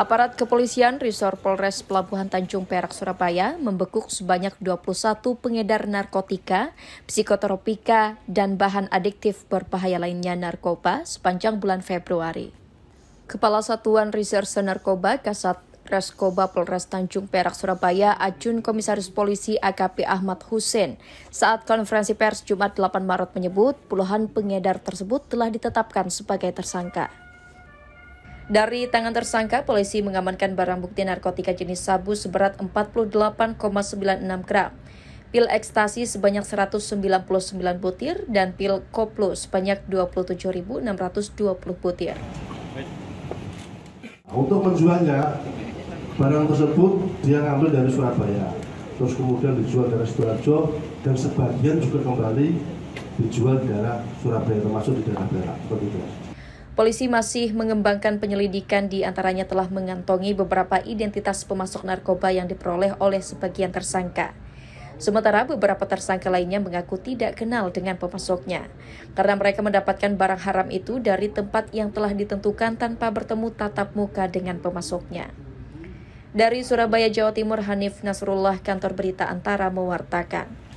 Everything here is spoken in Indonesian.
Aparat kepolisian Resor Polres Pelabuhan Tanjung Perak, Surabaya membekuk sebanyak 21 pengedar narkotika, psikotropika, dan bahan adiktif berbahaya lainnya narkoba sepanjang bulan Februari. Kepala Satuan Reserse Narkoba Kasat Reskoba Polres Tanjung Perak Surabaya Ajun Komisaris Polisi AKP Ahmad Hussein saat konferensi pers Jumat 8 Maret menyebut puluhan pengedar tersebut telah ditetapkan sebagai tersangka. Dari tangan tersangka, polisi mengamankan barang bukti narkotika jenis sabu seberat 48,96 gram, pil ekstasi sebanyak 199 butir, dan pil koplo sebanyak 27.620 butir. Untuk menjualnya, barang tersebut dia ngambil dari Surabaya, terus kemudian dijual dari Surabaya, dan sebagian juga kembali dijual di daerah Surabaya, termasuk di daerah daerah Polisi masih mengembangkan penyelidikan di antaranya telah mengantongi beberapa identitas pemasok narkoba yang diperoleh oleh sebagian tersangka. Sementara beberapa tersangka lainnya mengaku tidak kenal dengan pemasoknya, karena mereka mendapatkan barang haram itu dari tempat yang telah ditentukan tanpa bertemu tatap muka dengan pemasoknya. Dari Surabaya, Jawa Timur, Hanif Nasrullah, kantor berita Antara mewartakan.